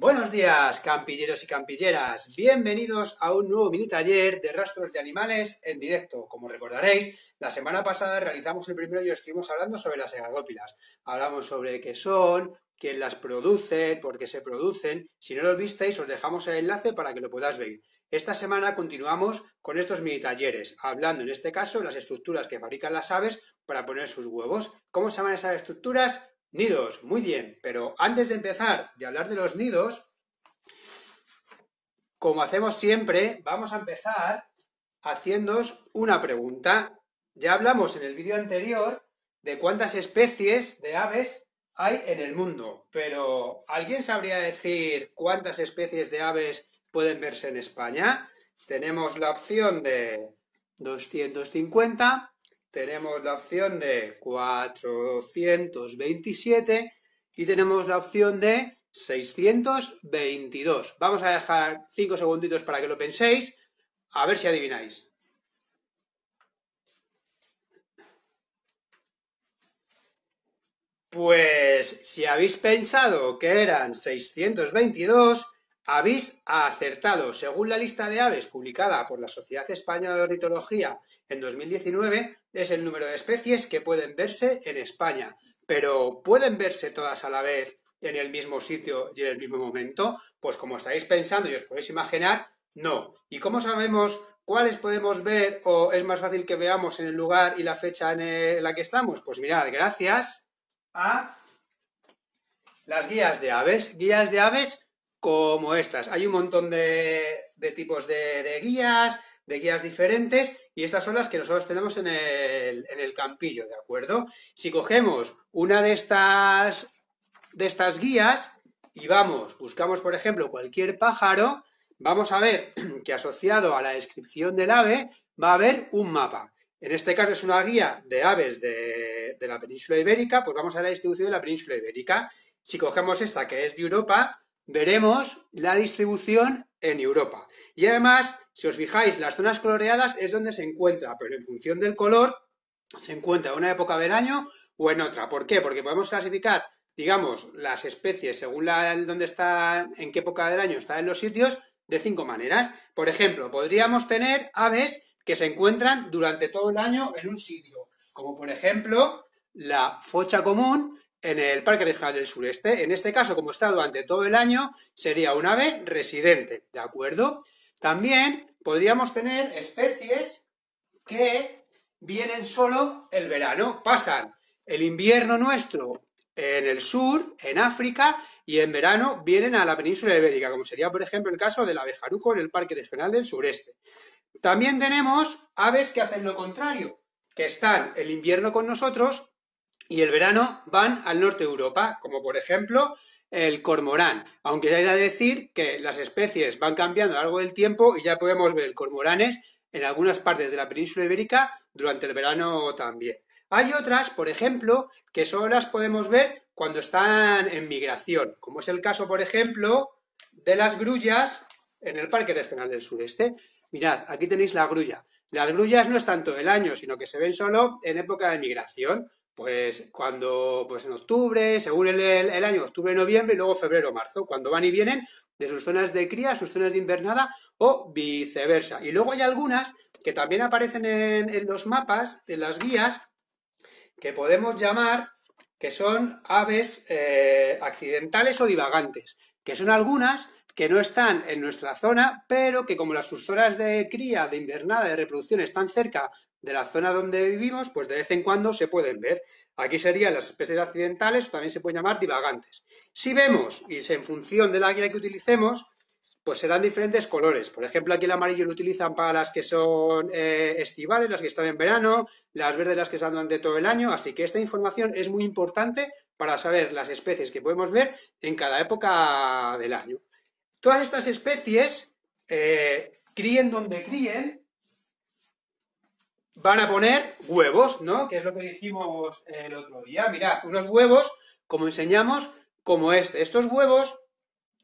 Buenos días, campilleros y campilleras. Bienvenidos a un nuevo mini taller de rastros de animales en directo. Como recordaréis, la semana pasada realizamos el primero y estuvimos hablando sobre las ergópilas. Hablamos sobre qué son, quién las produce, por qué se producen. Si no los visteis, os dejamos el enlace para que lo podáis ver. Esta semana continuamos con estos mini talleres, hablando en este caso de las estructuras que fabrican las aves para poner sus huevos. ¿Cómo se llaman esas estructuras? Nidos, muy bien, pero antes de empezar de hablar de los nidos, como hacemos siempre, vamos a empezar haciéndos una pregunta. Ya hablamos en el vídeo anterior de cuántas especies de aves hay en el mundo, pero ¿alguien sabría decir cuántas especies de aves pueden verse en España? Tenemos la opción de 250, tenemos la opción de 427 y tenemos la opción de 622. Vamos a dejar 5 segunditos para que lo penséis, a ver si adivináis. Pues si habéis pensado que eran 622, habéis acertado. Según la lista de aves publicada por la Sociedad Española de Ornitología en 2019, es el número de especies que pueden verse en España. Pero ¿pueden verse todas a la vez en el mismo sitio y en el mismo momento? Pues como estáis pensando y os podéis imaginar, no. ¿Y cómo sabemos cuáles podemos ver o es más fácil que veamos en el lugar y la fecha en la que estamos? Pues mirad, gracias a las guías de aves. Guías de aves como estas. Hay un montón de, tipos de, guías, de guías diferentes, y estas son las que nosotros tenemos en el, campillo, ¿de acuerdo? Si cogemos una de estas, de estas guías y vamos, buscamos, por ejemplo, cualquier pájaro, vamos a ver que asociado a la descripción del ave va a haber un mapa. En este caso es una guía de aves de, de la península ibérica, pues vamos a la distribución de la península ibérica. Si cogemos esta que es de Europa, veremos la distribución en Europa. Y además, si os fijáis, las zonas coloreadas es donde se encuentra, pero en función del color, se encuentra en una época del año o en otra. ¿Por qué? Porque podemos clasificar, digamos, las especies según la, donde están, en qué época del año están en los sitios, de cinco maneras. Por ejemplo, podríamos tener aves que se encuentran durante todo el año en un sitio, como por ejemplo la focha común, en el Parque Regional del Sureste. En este caso, como está durante todo el año, sería un ave residente, ¿de acuerdo? También podríamos tener especies que vienen solo el verano, pasan el invierno nuestro en el sur, en África, y en verano vienen a la península ibérica, como sería, por ejemplo, el caso del abejaruco en el Parque Regional del Sureste. También tenemos aves que hacen lo contrario, que están el invierno con nosotros y el verano van al norte de Europa, como por ejemplo el cormorán, aunque hay que decir que las especies van cambiando a lo largo del tiempo y ya podemos ver cormoranes en algunas partes de la península ibérica durante el verano también. Hay otras, por ejemplo, que solo las podemos ver cuando están en migración, como es el caso, por ejemplo, de las grullas en el Parque Regional del Sureste. Mirad, aquí tenéis la grulla. Las grullas no están todo el año, sino que se ven solo en época de migración. Pues cuando, pues en octubre, según el, año, octubre, noviembre y luego febrero, marzo, cuando van y vienen de sus zonas de cría sus zonas de invernada o viceversa. Y luego hay algunas que también aparecen en, los mapas, en las guías, que podemos llamar que son aves eh, accidentales o divagantes, que son algunas que no están en nuestra zona, pero que como las sus zonas de cría, de invernada, de reproducción están cerca de la zona donde vivimos, pues de vez en cuando se pueden ver. Aquí serían las especies accidentales o también se pueden llamar divagantes. Si vemos, y en función de la que utilicemos, pues serán diferentes colores. Por ejemplo, aquí el amarillo lo utilizan para las que son eh, estivales, las que están en verano, las verdes las que están durante todo el año, así que esta información es muy importante para saber las especies que podemos ver en cada época del año. Todas estas especies, eh, críen donde críen, van a poner huevos, ¿no? Que es lo que dijimos el otro día. Mirad, unos huevos, como enseñamos, como este. Estos huevos,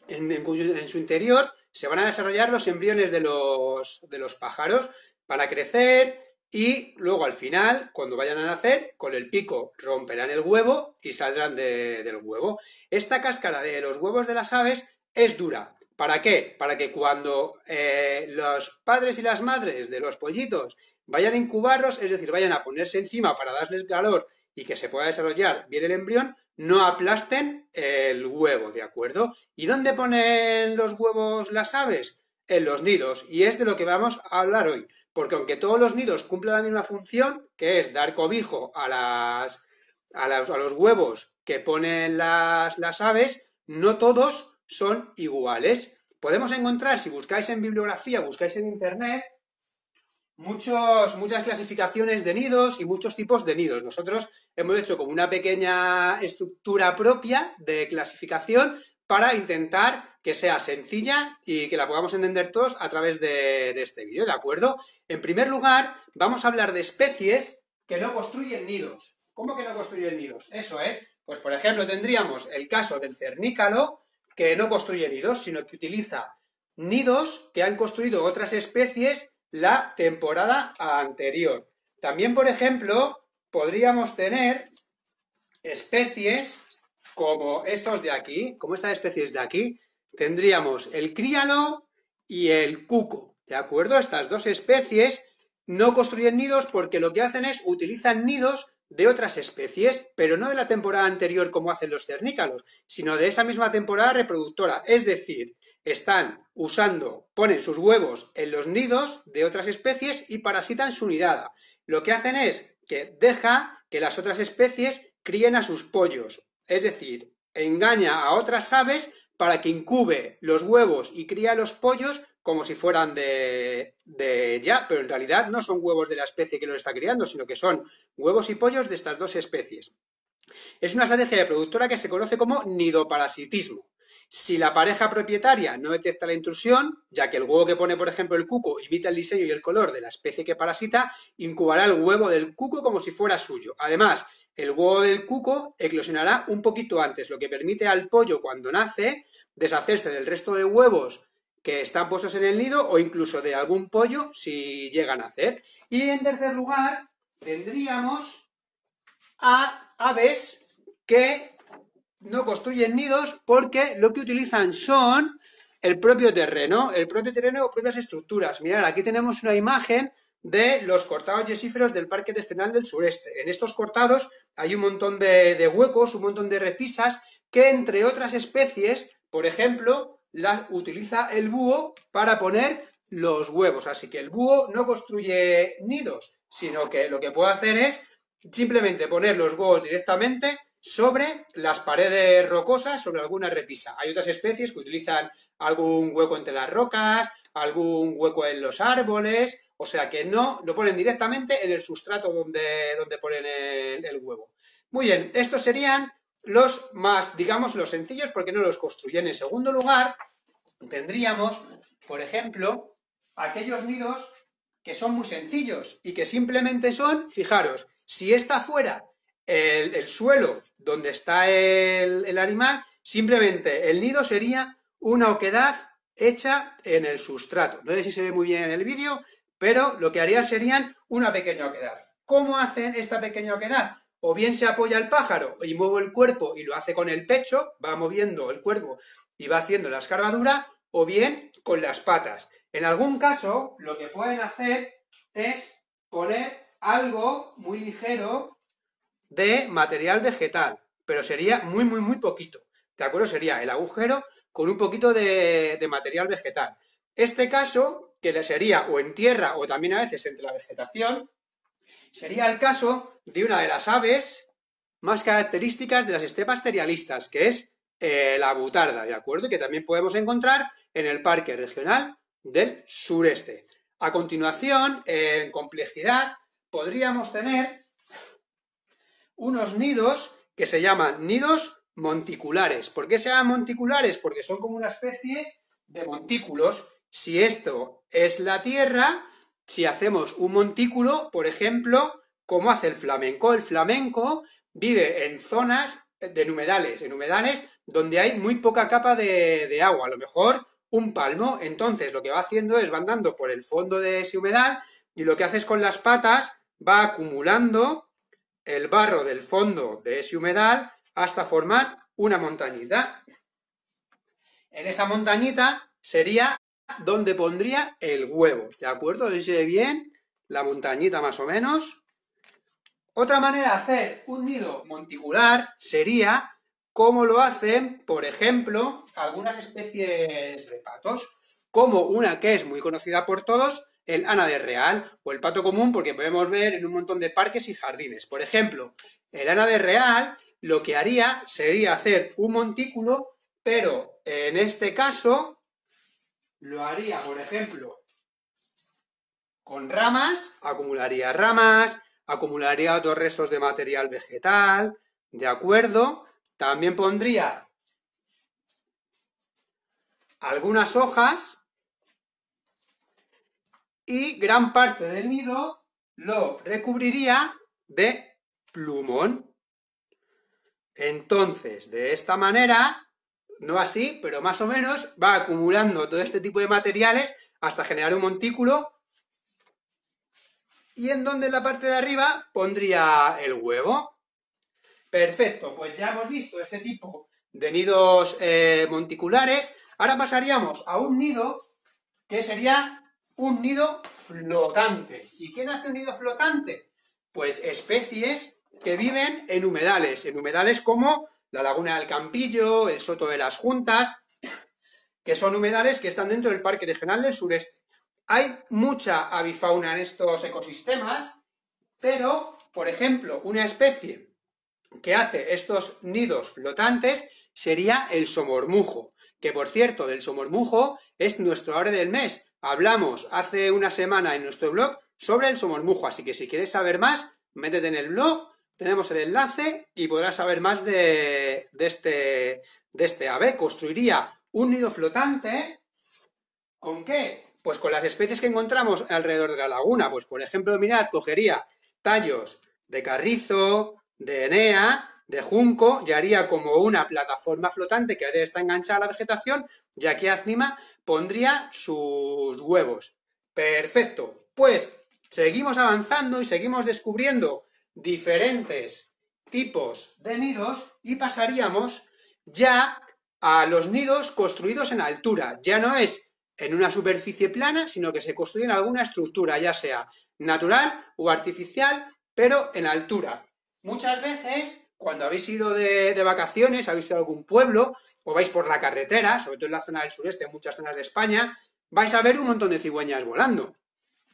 en, su interior, se van a desarrollar los embriones de los, de los pájaros para crecer y luego al final, cuando vayan a nacer, con el pico romperán el huevo y saldrán del huevo. Esta cáscara de los huevos de las aves es dura, ¿Para qué? Para que cuando eh, los padres y las madres de los pollitos vayan a incubarlos, es decir, vayan a ponerse encima para darles calor y que se pueda desarrollar bien el embrión, no aplasten el huevo, ¿de acuerdo? ¿Y dónde ponen los huevos las aves? En los nidos, y es de lo que vamos a hablar hoy, porque aunque todos los nidos cumplen la misma función, que es dar cobijo a, las, a, a los huevos que ponen las, las aves, no todos son iguales. Podemos encontrar, si buscáis en bibliografía, buscáis en internet, muchos, muchas clasificaciones de nidos y muchos tipos de nidos. Nosotros hemos hecho como una pequeña estructura propia de clasificación para intentar que sea sencilla y que la podamos entender todos a través de, de este vídeo, ¿de acuerdo? En primer lugar, vamos a hablar de especies que no construyen nidos. ¿Cómo que no construyen nidos? Eso es, pues por ejemplo tendríamos el caso del cernícalo, que no construye nidos, sino que utiliza nidos que han construido otras especies la temporada anterior. También, por ejemplo, podríamos tener especies como estos de aquí, como estas especies de aquí, tendríamos el críalo y el cuco, ¿de acuerdo? Estas dos especies no construyen nidos porque lo que hacen es utilizan nidos de otras especies, pero no de la temporada anterior como hacen los cernícalos, sino de esa misma temporada reproductora. Es decir, están usando, ponen sus huevos en los nidos de otras especies y parasitan su nidada. Lo que hacen es que deja que las otras especies críen a sus pollos. Es decir, engaña a otras aves para que incube los huevos y cría los pollos como si fueran de, ya, pero en realidad no son huevos de la especie que los está criando, sino que son huevos y pollos de estas dos especies. Es una estrategia de productora que se conoce como nidoparasitismo. Si la pareja propietaria no detecta la intrusión, ya que el huevo que pone, por ejemplo, el cuco imita el diseño y el color de la especie que parasita, incubará el huevo del cuco como si fuera suyo. Además, el huevo del cuco eclosionará un poquito antes, lo que permite al pollo, cuando nace, deshacerse del resto de huevos que están puestos en el nido o incluso de algún pollo si llegan a hacer. Y en tercer lugar tendríamos a aves que no construyen nidos porque lo que utilizan son el propio terreno, el propio terreno o propias estructuras. Mirad, aquí tenemos una imagen de los cortados yesíferos del Parque Nacional del Sureste. En estos cortados hay un montón de huecos, un montón de repisas que, entre otras especies, por ejemplo, las utiliza el búho para poner los huevos. Así que el búho no construye nidos, sino que lo que puede hacer es simplemente poner los huevos directamente sobre las paredes rocosas, sobre alguna repisa. Hay otras especies que utilizan algún hueco entre las rocas, algún hueco en los árboles, o sea que no, lo ponen directamente en el sustrato donde, donde ponen el, el huevo. Muy bien, estos serían los más, digamos, los sencillos porque no los construyen. En segundo lugar, tendríamos, por ejemplo, aquellos nidos que son muy sencillos y que simplemente son, fijaros, si esta fuera el, suelo donde está el, el animal, simplemente el nido sería una oquedad hecha en el sustrato. No sé si se ve muy bien en el vídeo, pero lo que haría serían una pequeña oquedad. ¿Cómo hacen esta pequeña oquedad? O bien se apoya el pájaro y mueve el cuerpo y lo hace con el pecho, va moviendo el cuerpo y va haciendo la cargaduras, o bien con las patas. En algún caso, lo que pueden hacer es poner algo muy ligero de material vegetal, pero sería muy, muy, muy poquito. ¿De acuerdo? Sería el agujero con un poquito de, de material vegetal. Este caso, que le sería o en tierra o también a veces entre la vegetación, Sería el caso de una de las aves más características de las estepas cerealistas, que es eh, la butarda, ¿de acuerdo? Que también podemos encontrar en el Parque Regional del Sureste. A continuación, en complejidad, podríamos tener unos nidos que se llaman nidos monticulares. ¿Por qué se llaman monticulares? Porque son como una especie de montículos. Si esto es la Tierra, si hacemos un montículo, por ejemplo, como hace el flamenco, el flamenco vive en zonas de humedales, en humedales donde hay muy poca capa de, de, agua, a lo mejor un palmo, entonces lo que va haciendo es va andando por el fondo de ese humedal y lo que haces con las patas va acumulando el barro del fondo de ese humedal hasta formar una montañita. En esa montañita sería donde pondría el huevo, ¿de acuerdo? Dice bien la montañita más o menos. Otra manera de hacer un nido monticular sería como lo hacen, por ejemplo, algunas especies de patos, como una que es muy conocida por todos, el ana de real o el pato común, porque podemos ver en un montón de parques y jardines. Por ejemplo, el ana de real lo que haría sería hacer un montículo, pero en este caso lo haría, por ejemplo, con ramas, acumularía ramas, acumularía otros restos de material vegetal, ¿de acuerdo? También pondría algunas hojas y gran parte del nido lo recubriría de plumón. Entonces, de esta manera, no así, pero más o menos, va acumulando todo este tipo de materiales hasta generar un montículo y en donde en la parte de arriba pondría el huevo. Perfecto, pues ya hemos visto este tipo de nidos eh, monticulares. Ahora pasaríamos a un nido que sería un nido flotante. ¿Y quién hace un nido flotante? Pues especies que viven en humedales, en humedales como la laguna del Campillo, el Soto de las Juntas, que son humedales que están dentro del Parque Regional del Sureste. Hay mucha avifauna en estos ecosistemas, pero, por ejemplo, una especie que hace estos nidos flotantes sería el somormujo, que por cierto, del somormujo es nuestro hora del mes. Hablamos hace una semana en nuestro blog sobre el somormujo, así que si quieres saber más, métete en el blog tenemos el enlace y podrás saber más este, de, este, ave. Construiría un nido flotante. ¿Con qué? Pues con las especies que encontramos alrededor de la laguna. Pues, por ejemplo, mirad, cogería tallos de carrizo, de enea, de junco, y haría como una plataforma flotante que está enganchada a la vegetación, ya aquí Aznima pondría sus huevos. Perfecto. Pues seguimos avanzando y seguimos descubriendo diferentes tipos de nidos y pasaríamos ya a los nidos construidos en altura. Ya no es en una superficie plana, sino que se construye en alguna estructura, ya sea natural o artificial, pero en altura. Muchas veces, cuando habéis ido de, de vacaciones, habéis ido a algún pueblo o vais por la carretera, sobre todo en la zona del sureste, en muchas zonas de España, vais a ver un montón de cigüeñas volando.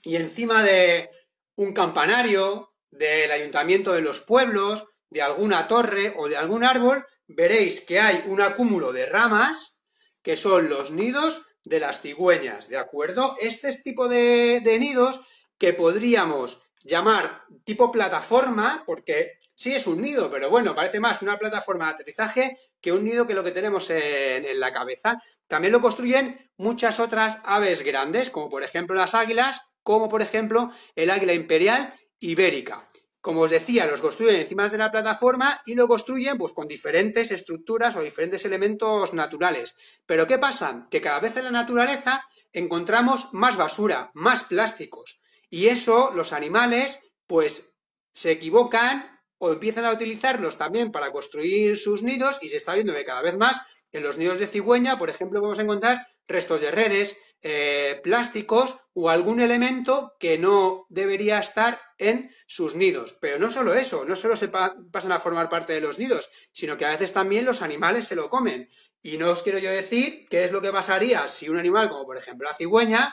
Y encima de un campanario del ayuntamiento de los pueblos, de alguna torre o de algún árbol, veréis que hay un acúmulo de ramas que son los nidos de las cigüeñas, ¿de acuerdo? Este es tipo de, de nidos que podríamos llamar tipo plataforma, porque sí es un nido, pero bueno, parece más una plataforma de aterrizaje que un nido que lo que tenemos en la cabeza. También lo construyen muchas otras aves grandes, como por ejemplo las águilas, como por ejemplo el águila imperial, ibérica. Como os decía, los construyen encima de la plataforma y lo construyen pues, con diferentes estructuras o diferentes elementos naturales. Pero ¿qué pasa? Que cada vez en la naturaleza encontramos más basura, más plásticos. Y eso los animales pues se equivocan o empiezan a utilizarlos también para construir sus nidos y se está viendo que cada vez más en los nidos de cigüeña, por ejemplo, vamos a encontrar restos de redes, eh, plásticos o algún elemento que no debería estar en sus nidos. Pero no solo eso, no solo se pasan a formar parte de los nidos, sino que a veces también los animales se lo comen. Y no os quiero yo decir qué es lo que pasaría si un animal, como por ejemplo la cigüeña,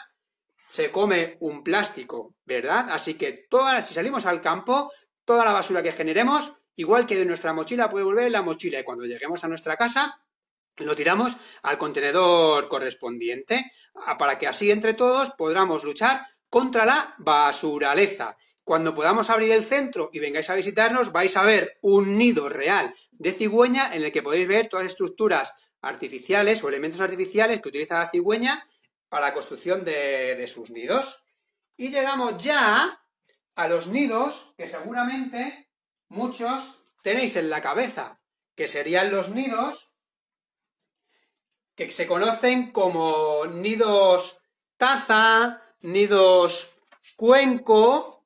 se come un plástico, ¿verdad? Así que si salimos al campo, toda la basura que generemos, igual que de nuestra mochila, puede volver en la mochila. Y cuando lleguemos a nuestra casa, lo tiramos al contenedor correspondiente para que así entre todos podamos luchar contra la basuraleza. Cuando podamos abrir el centro y vengáis a visitarnos, vais a ver un nido real de cigüeña en el que podéis ver todas las estructuras artificiales o elementos artificiales que utiliza la cigüeña para la construcción de, de sus nidos. Y llegamos ya a los nidos que seguramente muchos tenéis en la cabeza, que serían los nidos que se conocen como nidos taza, nidos cuenco.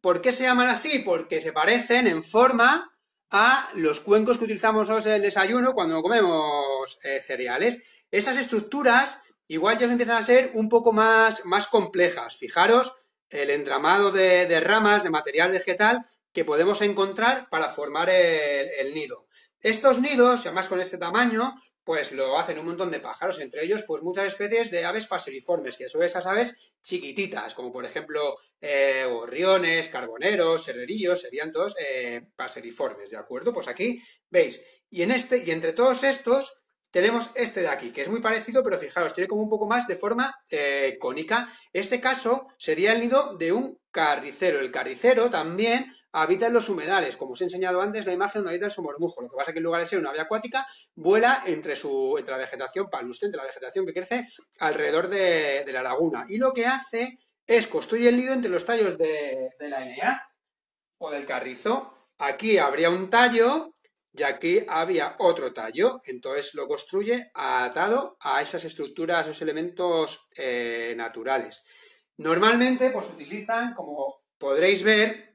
¿Por qué se llaman así? Porque se parecen en forma a los cuencos que utilizamos en el desayuno cuando comemos eh, cereales. Estas estructuras igual ya empiezan a ser un poco más, más complejas. Fijaros el entramado de, ramas, de material vegetal que podemos encontrar para formar el, el nido. Estos nidos, además con este tamaño, pues lo hacen un montón de pájaros, entre ellos pues muchas especies de aves paseriformes, que son esas aves chiquititas, como por ejemplo eh, gorriones, carboneros, serrerillos, serían eh, paseriformes, ¿de acuerdo? Pues aquí veis, y en este, y entre todos estos, tenemos este de aquí, que es muy parecido, pero fijaros, tiene como un poco más de forma eh, cónica. Este caso sería el nido de un carricero. El carricero también Habita en los humedales, como os he enseñado antes, la imagen no habita su mormujo, Lo que pasa es que en lugar de ser una ave acuática, vuela entre, su, la vegetación palustre, entre la vegetación que crece alrededor de, la laguna. Y lo que hace es construir el nido entre los tallos de, la enea o del carrizo. Aquí habría un tallo y aquí había otro tallo, entonces lo construye atado a esas estructuras, a esos elementos eh, naturales. Normalmente, pues utilizan, como podréis ver,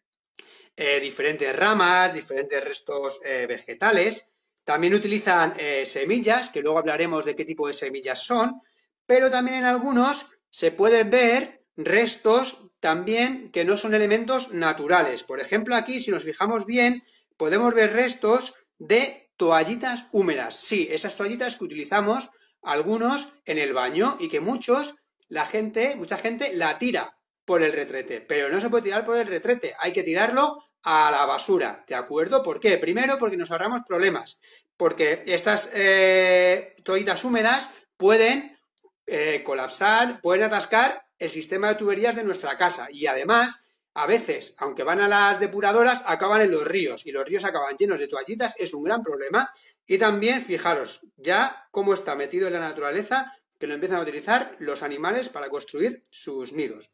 eh, diferentes ramas, diferentes restos eh, vegetales. También utilizan eh, semillas, que luego hablaremos de qué tipo de semillas son, pero también en algunos se pueden ver restos también que no son elementos naturales. Por ejemplo, aquí, si nos fijamos bien, podemos ver restos de toallitas húmedas. Sí, esas toallitas que utilizamos algunos en el baño y que muchos, la gente, mucha gente la tira por el retrete, pero no se puede tirar por el retrete, hay que tirarlo a la basura, ¿de acuerdo? ¿Por qué? Primero, porque nos ahorramos problemas, porque estas eh, toallitas húmedas pueden eh, colapsar, pueden atascar el sistema de tuberías de nuestra casa y además, a veces, aunque van a las depuradoras, acaban en los ríos y los ríos acaban llenos de toallitas, es un gran problema. Y también, fijaros, ya cómo está metido en la naturaleza que lo empiezan a utilizar los animales para construir sus nidos.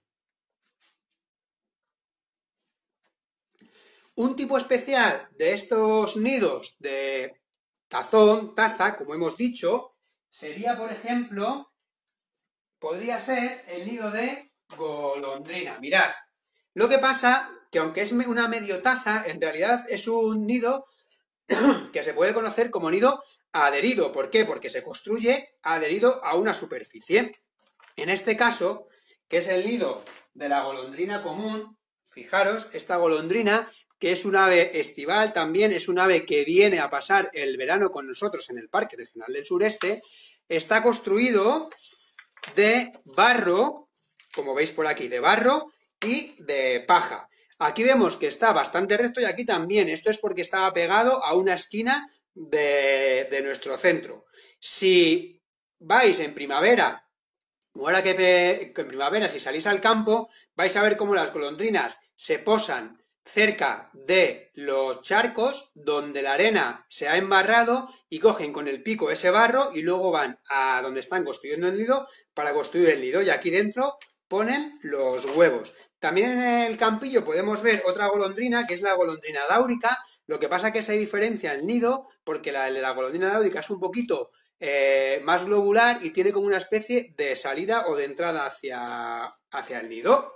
Un tipo especial de estos nidos de tazón, taza, como hemos dicho, sería, por ejemplo, podría ser el nido de golondrina. Mirad, lo que pasa que aunque es una medio taza, en realidad es un nido que se puede conocer como nido adherido. ¿Por qué? Porque se construye adherido a una superficie. En este caso, que es el nido de la golondrina común, fijaros, esta golondrina que es un ave estival también, es un ave que viene a pasar el verano con nosotros en el Parque Regional del Sureste, está construido de barro, como veis por aquí, de barro y de paja. Aquí vemos que está bastante recto y aquí también, esto es porque estaba pegado a una esquina de, nuestro centro. Si vais en primavera, o ahora que en primavera, si salís al campo, vais a ver cómo las golondrinas se posan cerca de los charcos donde la arena se ha embarrado y cogen con el pico ese barro y luego van a donde están construyendo el nido para construir el nido y aquí dentro ponen los huevos. También en el campillo podemos ver otra golondrina que es la golondrina dáurica, lo que pasa que se diferencia el nido porque la de la golondrina dáurica es un poquito eh, más globular y tiene como una especie de salida o de entrada hacia, hacia el nido.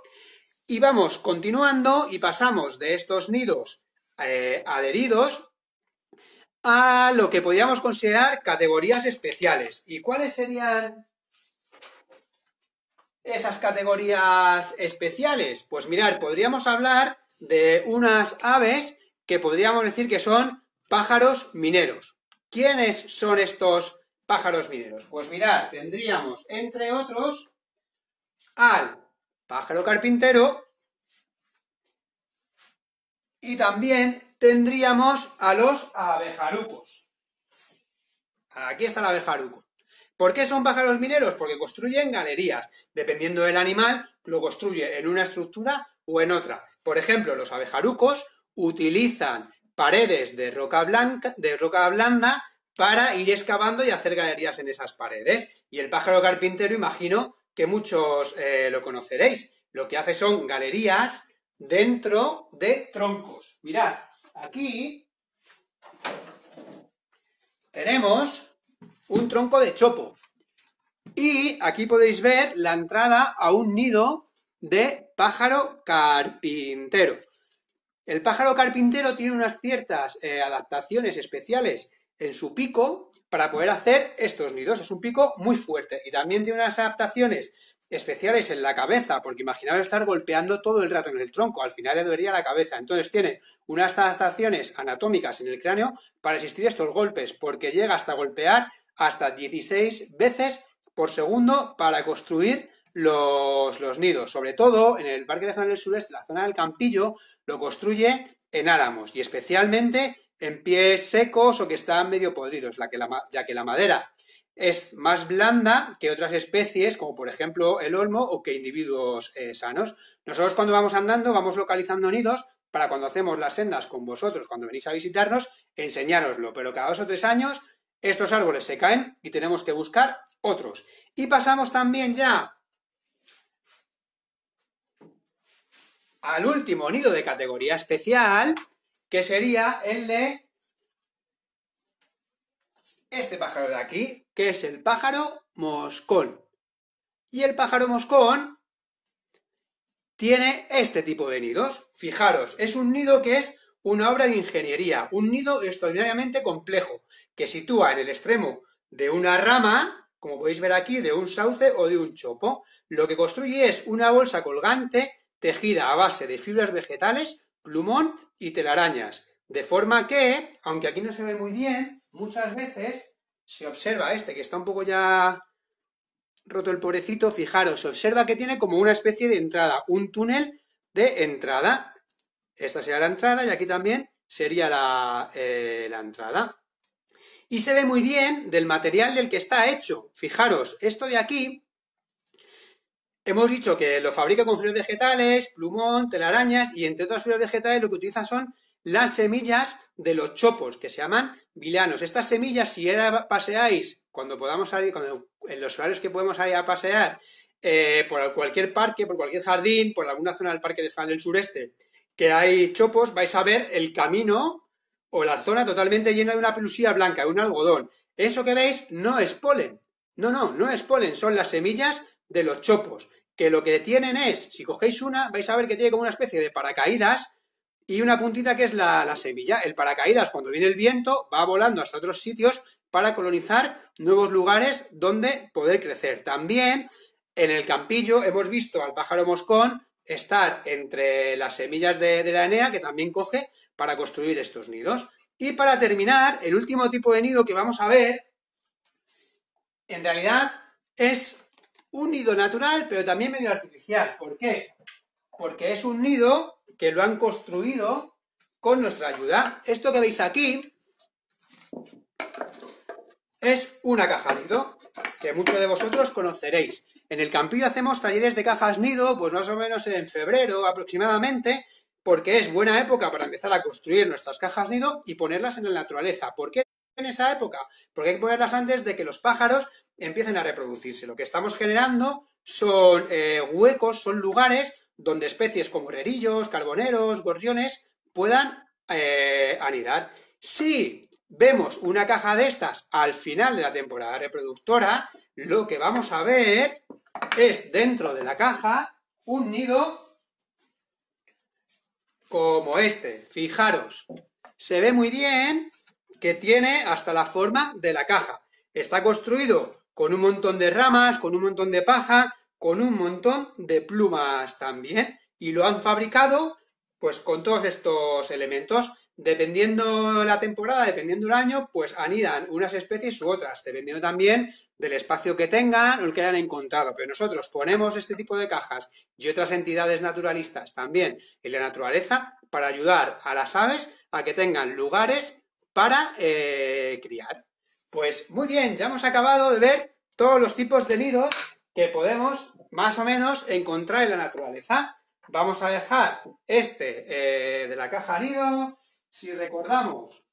Y vamos continuando y pasamos de estos nidos eh, adheridos a lo que podríamos considerar categorías especiales. ¿Y cuáles serían esas categorías especiales? Pues mirar, podríamos hablar de unas aves que podríamos decir que son pájaros mineros. ¿Quiénes son estos pájaros mineros? Pues mirar, tendríamos entre otros al pájaro carpintero. Y también tendríamos a los abejarucos. Aquí está el abejaruco. ¿Por qué son pájaros mineros? Porque construyen galerías. Dependiendo del animal, lo construye en una estructura o en otra. Por ejemplo, los abejarucos utilizan paredes de roca, blanca, de roca blanda para ir excavando y hacer galerías en esas paredes. Y el pájaro carpintero, imagino, que muchos eh, lo conoceréis. Lo que hace son galerías dentro de troncos. Mirad, aquí tenemos un tronco de chopo. Y aquí podéis ver la entrada a un nido de pájaro carpintero. El pájaro carpintero tiene unas ciertas eh, adaptaciones especiales en su pico para poder hacer estos nidos. Es un pico muy fuerte y también tiene unas adaptaciones especiales en la cabeza, porque imaginaos estar golpeando todo el rato en el tronco, al final le dolería la cabeza. Entonces tiene unas adaptaciones anatómicas en el cráneo para resistir estos golpes, porque llega hasta golpear hasta 16 veces por segundo para construir los, los nidos. Sobre todo en el Parque de zona del Sureste, la zona del Campillo, lo construye en álamos y especialmente en pies secos o que están medio podridos, la que ya que la madera es más blanda que otras especies, como por ejemplo el olmo o que individuos eh, sanos. Nosotros cuando vamos andando vamos localizando nidos para cuando hacemos las sendas con vosotros, cuando venís a visitarnos, enseñároslo. Pero cada dos o tres años estos árboles se caen y tenemos que buscar otros. Y pasamos también ya al último nido de categoría especial, que sería el de este pájaro de aquí, que es el pájaro moscón. Y el pájaro moscón tiene este tipo de nidos. Fijaros, es un nido que es una obra de ingeniería, un nido extraordinariamente complejo, que sitúa en el extremo de una rama, como podéis ver aquí, de un sauce o de un chopo. Lo que construye es una bolsa colgante tejida a base de fibras vegetales plumón y telarañas. De forma que, aunque aquí no se ve muy bien, muchas veces se observa este, que está un poco ya roto el pobrecito, fijaros, se observa que tiene como una especie de entrada, un túnel de entrada. Esta sería la entrada y aquí también sería la, eh, la entrada. Y se ve muy bien del material del que está hecho. Fijaros, esto de aquí Hemos dicho que lo fabrica con fibras vegetales, plumón, telarañas y entre otras fibras vegetales lo que utiliza son las semillas de los chopos, que se llaman vilanos. Estas semillas, si ahora paseáis, cuando podamos salir, cuando, en los horarios que podemos ir a pasear, eh, por cualquier parque, por cualquier jardín, por alguna zona del Parque de de del Sureste, que hay chopos, vais a ver el camino o la zona totalmente llena de una pelusilla blanca, de un algodón. Eso que veis no es polen. No, no, no es polen, son las semillas de los chopos que lo que tienen es, si cogéis una, vais a ver que tiene como una especie de paracaídas y una puntita que es la, semilla. El paracaídas, cuando viene el viento, va volando hasta otros sitios para colonizar nuevos lugares donde poder crecer. También en el campillo hemos visto al pájaro moscón estar entre las semillas de, de, la enea que también coge para construir estos nidos. Y para terminar, el último tipo de nido que vamos a ver, en realidad es un nido natural, pero también medio artificial. ¿Por qué? Porque es un nido que lo han construido con nuestra ayuda. Esto que veis aquí es una caja nido, que muchos de vosotros conoceréis. En el Campillo hacemos talleres de cajas nido, pues más o menos en febrero aproximadamente, porque es buena época para empezar a construir nuestras cajas nido y ponerlas en la naturaleza. ¿Por qué en esa época? Porque hay que ponerlas antes de que los pájaros empiecen a reproducirse. Lo que estamos generando son eh, huecos, son lugares donde especies como herrerillos, carboneros, gorriones puedan eh, anidar. Si vemos una caja de estas al final de la temporada reproductora, lo que vamos a ver es dentro de la caja un nido como este. Fijaros, se ve muy bien que tiene hasta la forma de la caja. Está construido con un montón de ramas, con un montón de paja, con un montón de plumas también. Y lo han fabricado pues con todos estos elementos. Dependiendo la temporada, dependiendo el año, pues anidan unas especies u otras, dependiendo también del espacio que tengan o el que hayan encontrado. Pero nosotros ponemos este tipo de cajas y otras entidades naturalistas también en la naturaleza para ayudar a las aves a que tengan lugares para eh, criar. Pues muy bien, ya hemos acabado de ver todos los tipos de nidos que podemos más o menos encontrar en la naturaleza. Vamos a dejar este eh, de la caja nido. Si recordamos,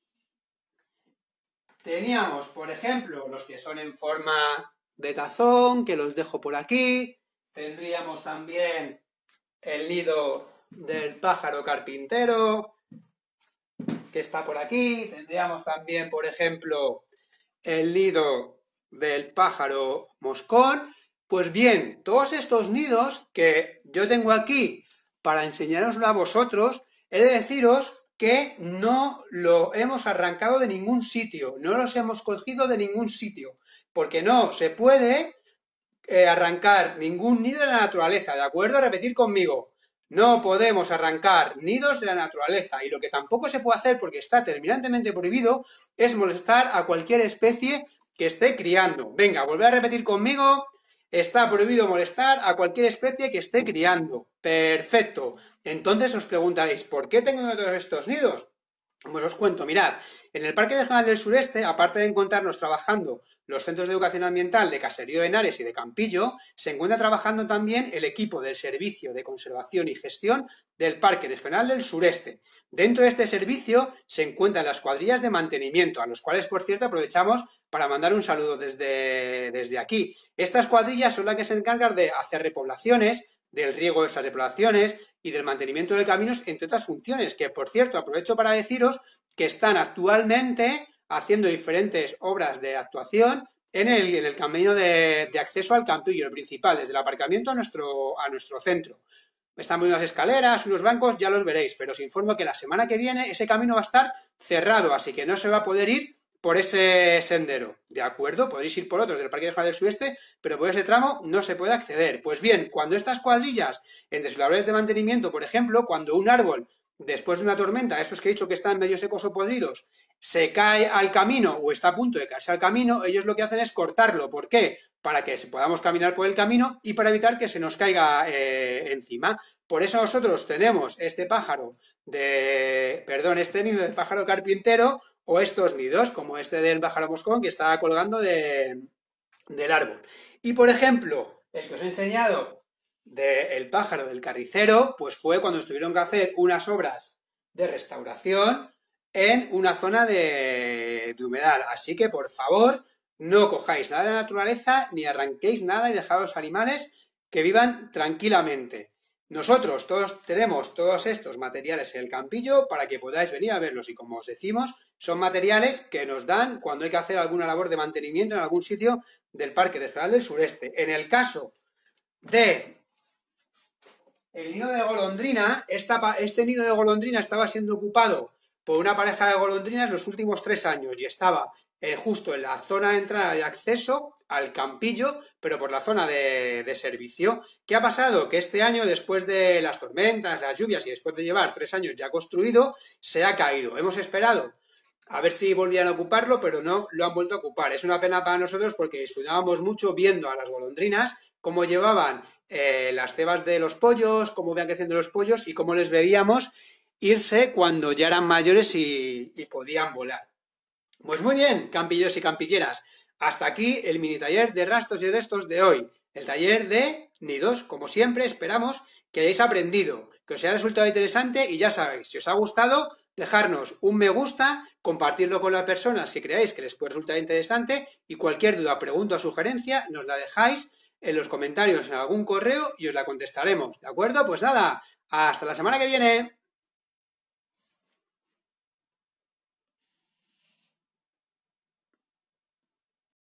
teníamos, por ejemplo, los que son en forma de tazón, que los dejo por aquí. Tendríamos también el nido del pájaro carpintero, que está por aquí. Tendríamos también, por ejemplo, el nido del pájaro moscón. Pues bien, todos estos nidos que yo tengo aquí para enseñaroslo a vosotros, he de deciros que no lo hemos arrancado de ningún sitio, no los hemos cogido de ningún sitio, porque no se puede eh, arrancar ningún nido de la naturaleza, ¿de acuerdo? Repetir conmigo, no podemos arrancar nidos de la naturaleza y lo que tampoco se puede hacer porque está terminantemente prohibido es molestar a cualquier especie que esté criando. Venga, volver a repetir conmigo. Está prohibido molestar a cualquier especie que esté criando. Perfecto. Entonces os preguntaréis, ¿por qué tengo todos estos nidos? Pues os cuento, mirad, en el Parque Nacional del Sureste, aparte de encontrarnos trabajando los centros de educación ambiental de Caserío de Henares y de Campillo, se encuentra trabajando también el equipo del Servicio de Conservación y Gestión del Parque Regional del Sureste. Dentro de este servicio se encuentran las cuadrillas de mantenimiento, a los cuales, por cierto, aprovechamos para mandar un saludo desde, desde aquí. Estas cuadrillas son las que se encargan de hacer repoblaciones, del riego de esas repoblaciones y del mantenimiento de caminos, entre otras funciones, que, por cierto, aprovecho para deciros que están actualmente haciendo diferentes obras de actuación en el, en el camino de, acceso al campillo, el principal, desde el aparcamiento a nuestro, a nuestro centro. Están en unas escaleras, unos bancos, ya los veréis, pero os informo que la semana que viene ese camino va a estar cerrado, así que no se va a poder ir por ese sendero, ¿de acuerdo? Podéis ir por otros del Parque de Javier del Sureste, pero por ese tramo no se puede acceder. Pues bien, cuando estas cuadrillas, entre sus labores de mantenimiento, por ejemplo, cuando un árbol, después de una tormenta, estos que he dicho que están medio secos o podridos, se cae al camino o está a punto de caerse al camino, ellos lo que hacen es cortarlo. ¿Por qué? Para que podamos caminar por el camino y para evitar que se nos caiga eh, encima. Por eso nosotros tenemos este pájaro de, perdón, este nido de pájaro carpintero o estos nidos, como este del pájaro moscón que está colgando del árbol. Y por ejemplo, el que os he enseñado del pájaro del carricero, pues fue cuando estuvieron que hacer unas obras de restauración en una zona de, de humedal. Así que, por favor, no cojáis nada de la naturaleza, ni arranquéis nada y dejad a los animales que vivan tranquilamente. Nosotros todos tenemos todos estos materiales en el campillo para que podáis venir a verlos y como os decimos, son materiales que nos dan cuando hay que hacer alguna labor de mantenimiento en algún sitio del Parque Nacional del Sureste. En el caso de el nido de golondrina, este nido de golondrina estaba siendo ocupado por una pareja de golondrinas los últimos tres años y estaba eh, justo en la zona de entrada y acceso al campillo, pero por la zona de, servicio. ¿Qué ha pasado? Que este año, después de las tormentas, las lluvias y después de llevar tres años ya construido, se ha caído. Hemos esperado a ver si volvían a ocuparlo, pero no lo han vuelto a ocupar. Es una pena para nosotros porque disfrutábamos mucho viendo a las golondrinas cómo llevaban eh, las cebas de los pollos, cómo veían creciendo los pollos y cómo les veíamos irse cuando ya eran mayores y, podían volar. Pues muy bien, campillos y campilleras. Hasta aquí el mini taller de rastros y restos de hoy. El taller de nidos. Como siempre, esperamos que hayáis aprendido, que os haya resultado interesante y ya sabéis, si os ha gustado, dejarnos un me gusta, compartirlo con las personas que creáis que les puede resultar interesante y cualquier duda, pregunta o sugerencia nos la dejáis en los comentarios en algún correo y os la contestaremos. ¿De acuerdo? Pues nada, hasta la semana que viene.